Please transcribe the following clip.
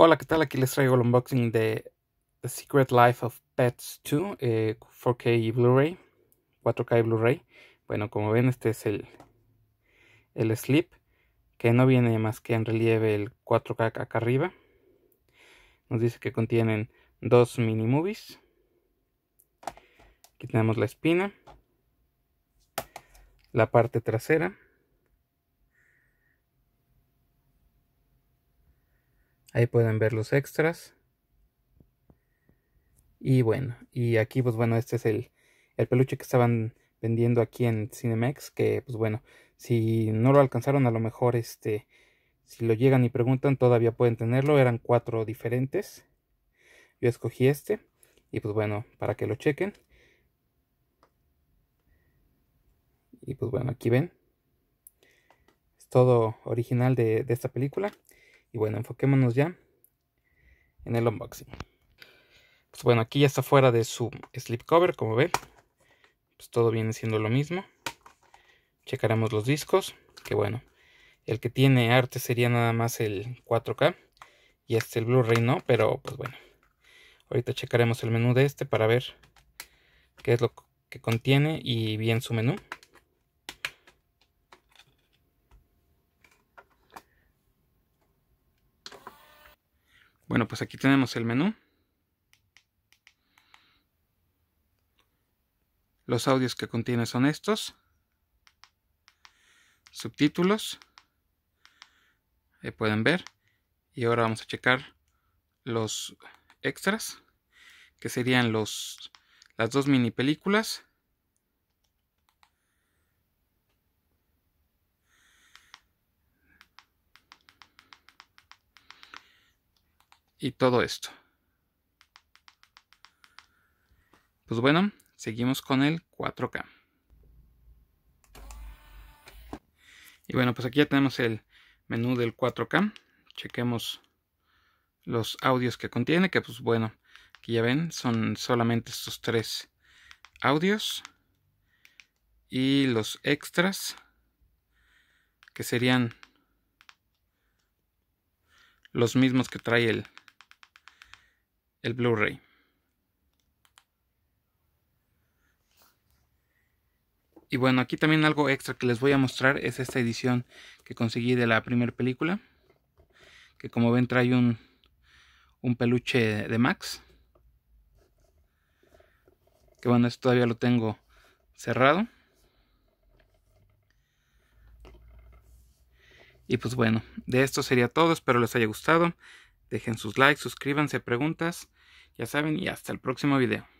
Hola, ¿qué tal? Aquí les traigo el unboxing de The Secret Life of Pets 2, 4K y Blu-ray, 4K y Blu-ray. Bueno, como ven, este es el, el slip, que no viene más que en relieve el 4K acá arriba. Nos dice que contienen dos mini movies. Aquí tenemos la espina, la parte trasera. Ahí pueden ver los extras. Y bueno, y aquí pues bueno, este es el, el peluche que estaban vendiendo aquí en Cinemex, que pues bueno, si no lo alcanzaron a lo mejor este, si lo llegan y preguntan todavía pueden tenerlo, eran cuatro diferentes. Yo escogí este y pues bueno, para que lo chequen. Y pues bueno, aquí ven. Es todo original de, de esta película. Y bueno, enfoquémonos ya en el unboxing. Pues bueno, aquí ya está fuera de su slipcover, como ve. Pues todo viene siendo lo mismo. Checaremos los discos, que bueno. El que tiene arte sería nada más el 4K. Y este el Blu-ray no, pero pues bueno. Ahorita checaremos el menú de este para ver qué es lo que contiene y bien su menú. Bueno, pues aquí tenemos el menú. Los audios que contiene son estos. Subtítulos. Ahí pueden ver. Y ahora vamos a checar los extras, que serían los, las dos mini películas y todo esto. Pues bueno, seguimos con el 4K. Y bueno, pues aquí ya tenemos el menú del 4K. Chequemos los audios que contiene, que pues bueno, que ya ven, son solamente estos tres audios. Y los extras, que serían los mismos que trae el el Blu-ray. Y bueno, aquí también algo extra que les voy a mostrar es esta edición que conseguí de la primera película. Que como ven trae un, un peluche de Max. Que bueno, esto todavía lo tengo cerrado. Y pues bueno, de esto sería todo. Espero les haya gustado. Dejen sus likes, suscríbanse, preguntas. Ya saben y hasta el próximo video.